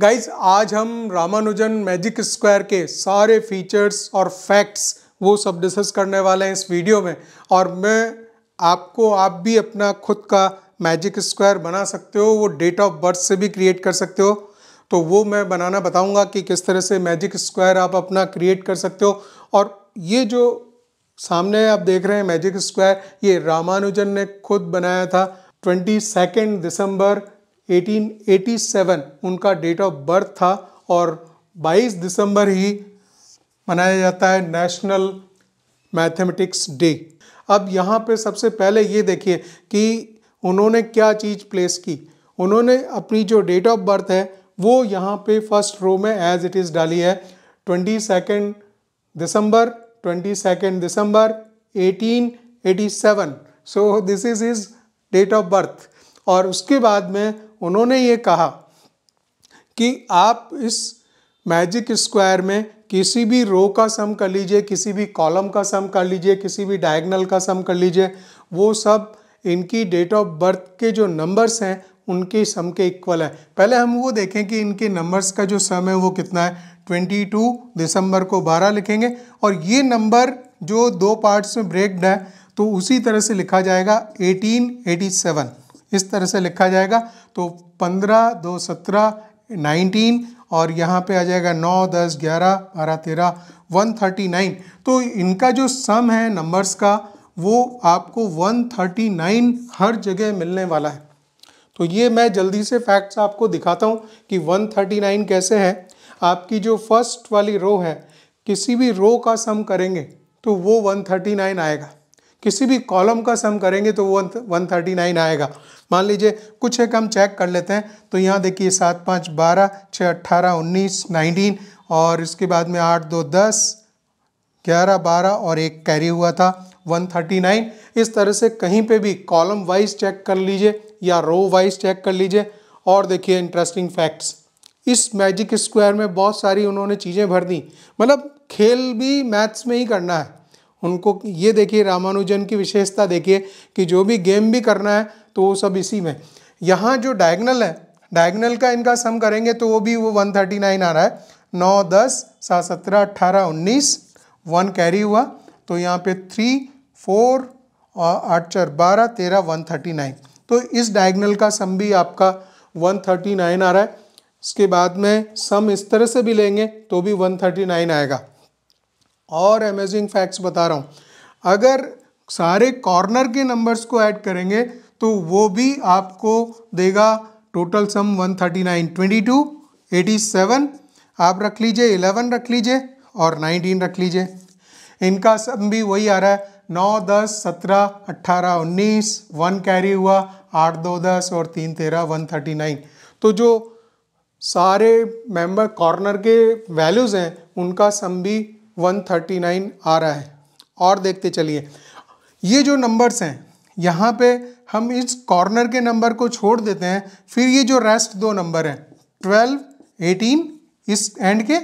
guys आज हम Ramanujan magic square के सारे फीचर्स और फैक्ट्स वो सब डिस्कस करने वाले हैं इस वीडियो में और मैं आपको आप भी अपना खुद का मैजिक स्क्वायर बना सकते हो वो डेट ऑफ बर्थ से भी क्रिएट कर सकते हो तो वो मैं बनाना बताऊंगा कि किस तरह से मैजिक स्क्वायर आप अपना क्रिएट कर सकते हो और ये जो सामने आप देख रहे हैं मैजिक स्क्वायर ये रामानुजन ने खुद बनाया था ट्वेंटी सेकेंड दिसंबर 1887 उनका डेट ऑफ बर्थ था और 22 दिसंबर ही मनाया जाता है नेशनल मैथमेटिक्स डे अब यहाँ पे सबसे पहले ये देखिए कि उन्होंने क्या चीज़ प्लेस की उन्होंने अपनी जो डेट ऑफ बर्थ है वो यहाँ पे फर्स्ट रो में एज इट इज़ डाली है twenty second December twenty second December eighteen eighty seven so this is is date of birth और उसके बाद में उन्होंने ये कहा कि आप इस मैजिक स्क्वायर में किसी भी रो का सम कर लीजिए किसी भी कॉलम का सम कर लीजिए किसी भी डायगनल का सम कर लीजिए वो सब इनकी डेट ऑफ बर्थ के जो नंबर्स हैं उनके सम के इक्वल है पहले हम वो देखें कि इनके नंबर्स का जो सम है वो कितना है 22 दिसंबर को 12 लिखेंगे और ये नंबर जो दो पार्ट्स में ब्रेकड है तो उसी तरह से लिखा जाएगा 1887 इस तरह से लिखा जाएगा तो पंद्रह दो सत्रह नाइनटीन और यहाँ पे आ जाएगा नौ दस ग्यारह बारह तेरह वन थर्टी नाइन तो इनका जो सम है नंबर्स का वो आपको वन थर्टी नाइन हर जगह मिलने वाला है तो ये मैं जल्दी से फैक्ट्स आपको दिखाता हूँ कि वन थर्टी नाइन कैसे है आपकी जो फर्स्ट वाली रो है किसी भी रो का सम करेंगे तो वो वन थर्टी नाइन आएगा किसी भी कॉलम का सम करेंगे तो वो वन थर्टी नाइन आएगा मान लीजिए कुछ एक हम चेक कर लेते हैं तो यहाँ देखिए सात पाँच बारह छः अट्ठारह उन्नीस नाइनटीन और इसके बाद में आठ दो दस ग्यारह बारह और एक कैरी हुआ था 139 इस तरह से कहीं पे भी कॉलम वाइज चेक कर लीजिए या रो वाइज चेक कर लीजिए और देखिए इंटरेस्टिंग फैक्ट्स इस मैजिक स्क्वायर में बहुत सारी उन्होंने चीज़ें भर दी मतलब खेल भी मैथ्स में ही करना है उनको ये देखिए रामानुजन की विशेषता देखिए कि जो भी गेम भी करना है तो वो सब इसी में यहाँ जो डायगनल है डायगनल का इनका सम करेंगे तो वो भी वो 139 आ रहा है नौ दस सात सत्रह अट्ठारह उन्नीस वन कैरी हुआ तो यहाँ पे थ्री फोर और आठ चार बारह तेरह वन थर्टी नाइन तो इस डायगनल का सम भी आपका वन थर्टी नाइन आ रहा है इसके बाद में सम इस तरह से भी लेंगे तो भी वन थर्टी नाइन आएगा और अमेजिंग फैक्ट्स बता रहा हूँ अगर सारे कॉर्नर के नंबर्स को ऐड करेंगे तो वो भी आपको देगा टोटल सम 139 22 87 आप रख लीजिए 11 रख लीजिए और 19 रख लीजिए इनका सम भी वही आ रहा है नौ दस सत्रह अट्ठारह उन्नीस वन कैरी हुआ आठ दो दस और तीन तेरह वन थर्टी नाइन तो जो सारे मेंबर कॉर्नर के वैल्यूज़ हैं उनका सम भी वन थर्टी नाइन आ रहा है और देखते चलिए ये जो नंबर्स हैं यहाँ पे हम इस कॉर्नर के नंबर को छोड़ देते हैं फिर ये जो रेस्ट दो नंबर हैं ट्वेल्व एटीन इस एंड के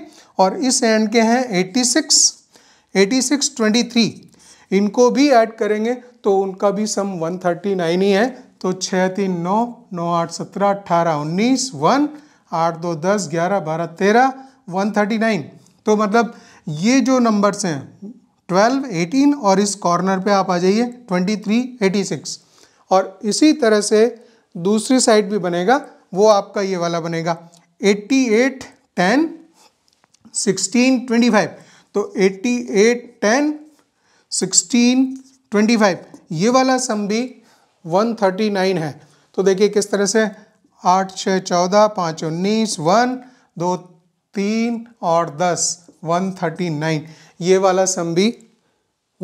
और इस एंड के हैं eighty six six twenty three इनको भी ऐड करेंगे तो उनका भी सम वन थर्टी नाइन ही है तो छः तीन नौ नौ आठ सत्रह अट्ठारह उन्नीस वन आठ दो दस ग्यारह बारह तेरह वन थर्टी नाइन तो मतलब ये जो नंबर्स हैं ट्वेल्व एटीन और इस कॉर्नर पे आप आ जाइए ट्वेंटी थ्री एटी सिक्स और इसी तरह से दूसरी साइड भी बनेगा वो आपका ये वाला बनेगा eighty eight ten sixteen twenty five तो eighty eight ten sixteen twenty five ये वाला सम भी वन थर्टी नाइन है तो देखिए किस तरह से आठ छः चौदह पाँच उन्नीस वन दो तीन और दस 139 ये वाला सम भी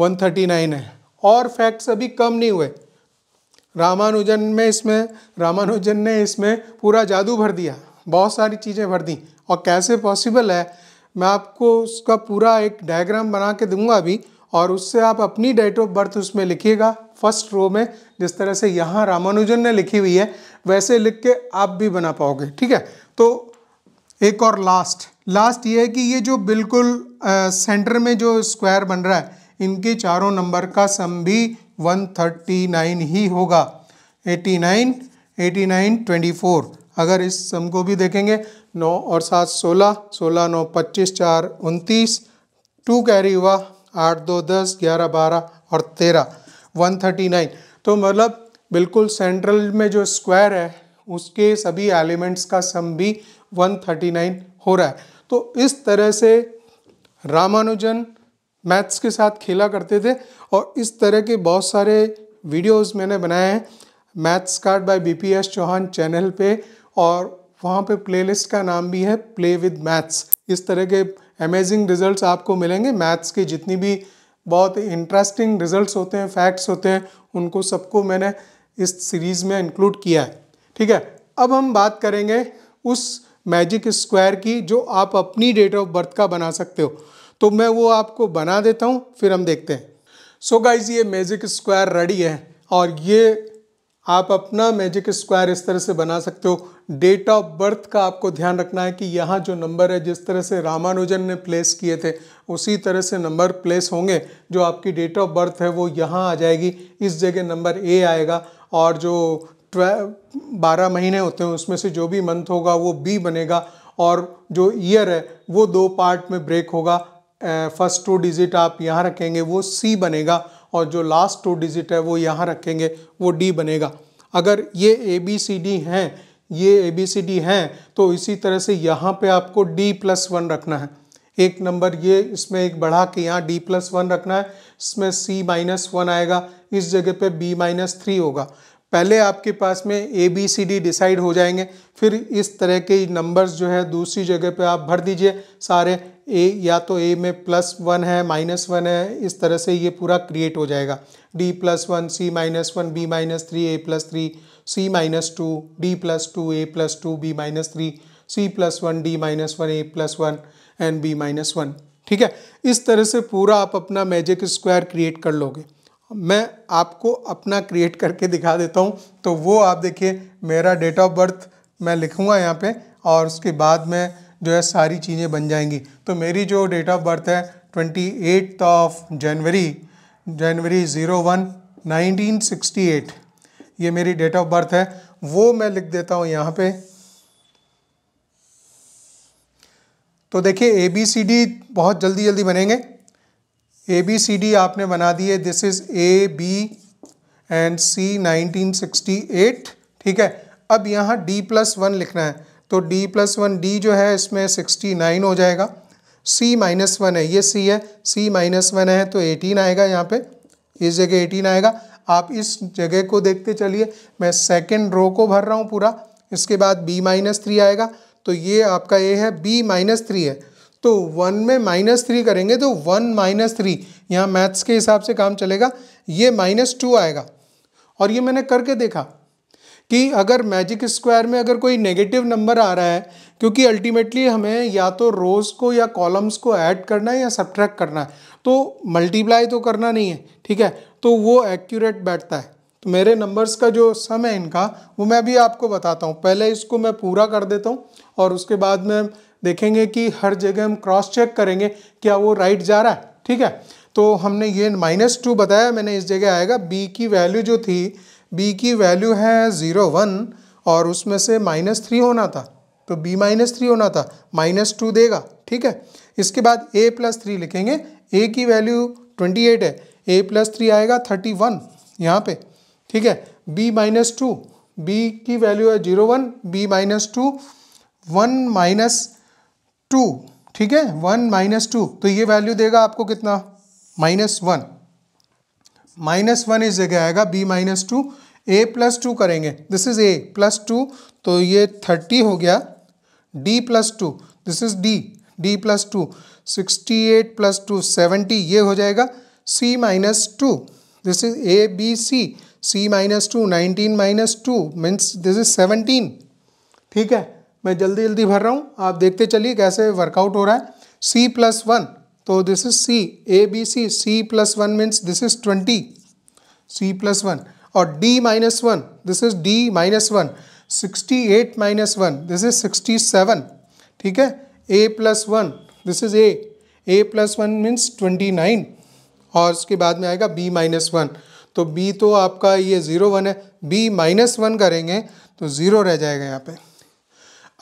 139 है और फैक्ट्स अभी कम नहीं हुए रामानुजन में इसमें रामानुजन ने इसमें पूरा जादू भर दिया बहुत सारी चीज़ें भर दी और कैसे पॉसिबल है मैं आपको उसका पूरा एक डायग्राम बना के दूंगा अभी और उससे आप अपनी डेट ऑफ बर्थ उसमें लिखिएगा फर्स्ट रो में जिस तरह से यहाँ रामानुजन ने लिखी हुई है वैसे लिख के आप भी बना पाओगे ठीक है तो एक और लास्ट लास्ट ये है कि ये जो बिल्कुल सेंटर में जो स्क्वायर बन रहा है इनके चारों नंबर का सम भी 139 ही होगा 89 89 24 अगर इस सम को भी देखेंगे नौ और सात सोलह सोलह नौ पच्चीस चार उनतीस टू कैरी हुआ आठ दो दस ग्यारह बारह और तेरह वन थर्टी नाइन तो मतलब बिल्कुल सेंट्रल में जो स्क्वायर है उसके सभी एलिमेंट्स का सम भी 139 हो रहा है तो इस तरह से रामानुजन मैथ्स के साथ खेला करते थे और इस तरह के बहुत सारे वीडियोस मैंने बनाए हैं maths card by BPS Chauhan channel पे और वहाँ पे प्लेलिस्ट का नाम भी है प्ले विद मैथ्स इस तरह के अमेजिंग रिजल्ट्स आपको मिलेंगे मैथ्स के जितनी भी बहुत इंटरेस्टिंग रिजल्ट्स होते हैं फैक्ट्स होते हैं उनको सबको मैंने इस सीरीज़ में इंक्लूड किया है ठीक है अब हम बात करेंगे उस मैजिक स्क्वायर की जो आप अपनी डेट ऑफ बर्थ का बना सकते हो तो मैं वो आपको बना देता हूँ फिर हम देखते हैं सो so गाइज ये मैजिक स्क्वायर रेडी है और ये आप अपना मैजिक स्क्वायर इस तरह से बना सकते हो डेट ऑफ बर्थ का आपको ध्यान रखना है कि यहाँ जो नंबर है जिस तरह से रामानुजन ने प्लेस किए थे उसी तरह से नंबर प्लेस होंगे जो आपकी डेट ऑफ बर्थ है वो यहाँ आ जाएगी इस जगह नंबर ए आएगा और जो बारह महीने होते हैं उसमें से जो भी मंथ होगा वो बी बनेगा और जो ईयर है वो दो पार्ट में ब्रेक होगा फर्स्ट टू डिजिट आप यहाँ रखेंगे वो सी बनेगा और जो लास्ट टू डिजिट है वो यहाँ रखेंगे वो डी बनेगा अगर ये ए बी सी डी हैं ये ए बी सी डी हैं तो इसी तरह से यहाँ पे आपको डी प्लस वन रखना है एक नंबर ये इसमें एक बढ़ा के यहाँ डी प्लस वन रखना है इसमें सी माइनस वन आएगा इस जगह पे बी माइनस थ्री होगा पहले आपके पास में A B C D decide हो जाएंगे फिर इस तरह के नंबर्स जो है दूसरी जगह पे आप भर दीजिए सारे ए या तो ए में प्लस वन है माइनस वन है इस तरह से ये पूरा क्रिएट हो जाएगा D plus one C minus one B minus three A plus three C minus two D plus two A plus two B minus three C plus one D minus one A plus one and B minus one ठीक है इस तरह से पूरा आप अपना magic square create कर लोगे मैं आपको अपना क्रिएट करके दिखा देता हूँ तो वो आप देखिए मेरा डेट ऑफ बर्थ मैं लिखूँगा यहाँ पे और उसके बाद में जो है सारी चीज़ें बन जाएंगी तो मेरी जो डेट ऑफ बर्थ है twenty eighth of January January zero one nineteen sixty eight ये मेरी डेट ऑफ बर्थ है वो मैं लिख देता हूँ यहाँ पे तो देखिए ए बी सी डी बहुत जल्दी जल्दी बनेंगे ए बी सी डी आपने बना दी है this is A B and C 1968 ठीक है अब यहाँ डी प्लस वन लिखना है तो डी प्लस वन डी जो है इसमें 69 हो जाएगा सी माइनस वन है ये सी है सी माइनस वन है तो 18 आएगा यहाँ पे इस जगह 18 आएगा आप इस जगह को देखते चलिए मैं सेकेंड रो को भर रहा हूँ पूरा इसके बाद बी माइनस थ्री आएगा तो ये आपका ए है बी माइनस थ्री है तो वन में माइनस थ्री करेंगे तो वन माइनस थ्री यहाँ मैथ्स के हिसाब से काम चलेगा ये माइनस टू आएगा और ये मैंने करके देखा कि अगर मैजिक स्क्वायर में अगर कोई नेगेटिव नंबर आ रहा है क्योंकि अल्टीमेटली हमें या तो रोज़ को या कॉलम्स को ऐड करना है या सब्ट्रैक्ट करना है तो मल्टीप्लाई तो करना नहीं है ठीक है तो वो एक्यूरेट बैठता है तो मेरे नंबर्स का जो सम है इनका वो मैं अभी आपको बताता हूँ पहले इसको मैं पूरा कर देता हूँ और उसके बाद में देखेंगे कि हर जगह हम क्रॉस चेक करेंगे क्या वो राइट जा रहा है ठीक है तो हमने ये माइनस टू बताया मैंने इस जगह आएगा बी की वैल्यू जो थी बी की वैल्यू है ज़ीरो वन और उसमें से माइनस थ्री होना था तो बी माइनस थ्री होना था माइनस टू देगा ठीक है इसके बाद ए प्लस थ्री लिखेंगे ए की वैल्यू ट्वेंटी एट है ए प्लस थ्री आएगा थर्टी वन यहाँ पर ठीक है b माइनस टू बी की वैल्यू है zero one B minus two one minus two ठीक है वन माइनस टू तो ये वैल्यू देगा आपको कितना माइनस वन माइनस वन इस जगह आएगा B minus two A plus two करेंगे this is A plus two तो ये थर्टी हो गया D plus two this is D D plus two sixty eight plus two seventy ये हो जाएगा C minus two this is A B C c minus two nineteen minus two means this is seventeen ठीक है मैं जल्दी जल्दी भर रहा हूँ आप देखते चलिए कैसे वर्कआउट हो रहा है c प्लस वन तो this is c a b c c plus one means this is twenty c plus one और d minus one this is d minus one sixty eight minus one this is sixty seven ठीक है a plus one this is a a plus one means twenty nine और उसके बाद में आएगा b minus one तो b तो आपका ये ज़ीरो वन है b माइनस वन करेंगे तो ज़ीरो रह जाएगा यहाँ पे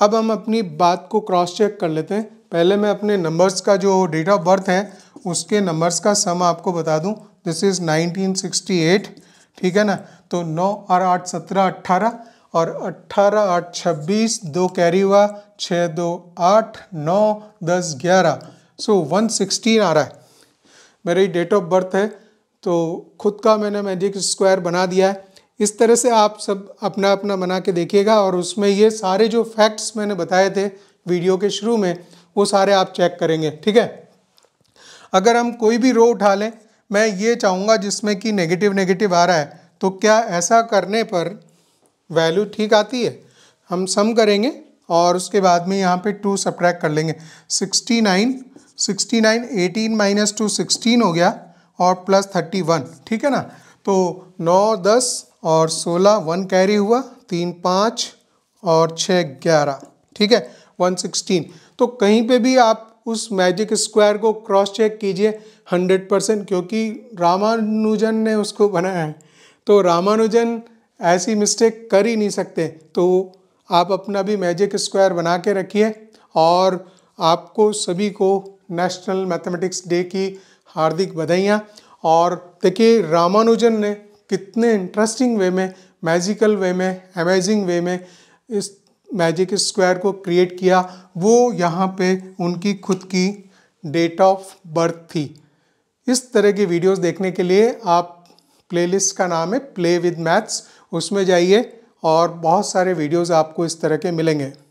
अब हम अपनी बात को क्रॉस चेक कर लेते हैं पहले मैं अपने नंबर्स का जो डेट ऑफ बर्थ है उसके नंबर्स का सम आपको बता दूँ दिस इज़ एट ठीक है ना तो नौ और आठ सत्रह अट्ठारह और अट्ठारह आठ छब्बीस दो कैरी हुआ छः दो आठ नौ दस ग्यारह सो वन सिक्सटीन आ रहा है मेरी डेट ऑफ बर्थ है तो खुद का मैंने मैजिक स्क्वायर बना दिया है इस तरह से आप सब अपना अपना बना के देखिएगा और उसमें ये सारे जो फैक्ट्स मैंने बताए थे वीडियो के शुरू में वो सारे आप चेक करेंगे ठीक है अगर हम कोई भी रो उठा लें मैं ये चाहूँगा जिसमें कि नेगेटिव नेगेटिव आ रहा है तो क्या ऐसा करने पर वैल्यू ठीक आती है हम सम करेंगे और उसके बाद में यहाँ पे टू सब्ट्रैक्ट कर लेंगे sixty nine sixty nine eighteen minus two sixteen हो गया और प्लस थर्टी वन ठीक है ना तो नौ दस और सोलह वन कैरी हुआ तीन पाँच और छः ग्यारह ठीक है वन सिक्सटीन तो कहीं पे भी आप उस मैजिक स्क्वायर को क्रॉस चेक कीजिए हंड्रेड परसेंट क्योंकि रामानुजन ने उसको बनाया है तो रामानुजन ऐसी मिस्टेक कर ही नहीं सकते तो आप अपना भी मैजिक स्क्वायर बना के रखिए और आपको सभी को नेशनल मैथमेटिक्स डे की हार्दिक बधाइयाँ और देखिए रामानुजन ने कितने इंटरेस्टिंग वे में मैजिकल वे में अमेजिंग वे में इस मैजिक स्क्वायर को क्रिएट किया वो यहाँ पे उनकी खुद की डेट ऑफ बर्थ थी इस तरह की वीडियोस देखने के लिए आप प्लेलिस्ट का नाम है प्ले विद मैथ्स उसमें जाइए और बहुत सारे वीडियोस आपको इस तरह के मिलेंगे